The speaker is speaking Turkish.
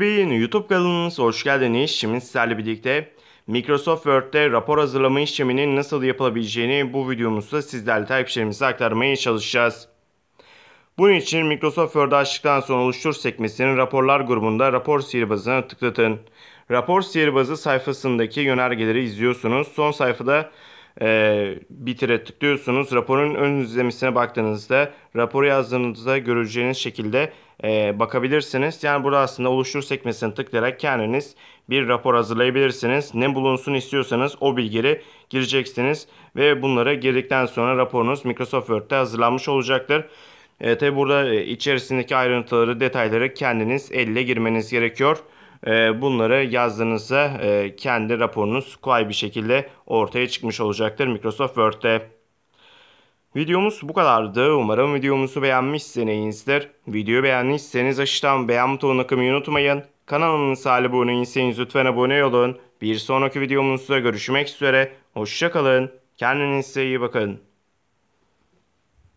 Bey'in YouTube kanalınız hoş geldiniz. Şimdi sizlerle birlikte Microsoft Word'de rapor hazırlama işleminin nasıl yapılabileceğini bu videomuzda sizlerle takipçilerimize aktarmaya çalışacağız. Bunun için Microsoft Word'u açtıktan sonra oluştur sekmesinin raporlar grubunda rapor sihirbazına tıklatın. Rapor sihirbazı sayfasındaki yönergeleri izliyorsunuz. Son sayfada e, bitire tıklıyorsunuz. Raporun ön izlemesine baktığınızda rapor yazdığınızda göreceğiniz şekilde e, bakabilirsiniz. Yani burada aslında oluştur sekmesini tıklayarak kendiniz bir rapor hazırlayabilirsiniz. Ne bulunsun istiyorsanız o bilgileri gireceksiniz ve bunları girdikten sonra raporunuz Microsoft Word'de hazırlanmış olacaktır. E, tabi burada e, içerisindeki ayrıntıları, detayları kendiniz elle girmeniz gerekiyor. Ee, bunları yazdığınızda e, kendi raporunuz kolay bir şekilde ortaya çıkmış olacaktır Microsoft Word'de. Videomuz bu kadardı. Umarım videomuzu beğenmişsinizdir. Videoyu beğendiyseniz aşağıdan beğen butonuna kımayı unutmayın. Kanalımıza bunu değilseniz lütfen abone olun. Bir sonraki videomuzda görüşmek üzere. Hoşçakalın. Kendinize iyi bakın.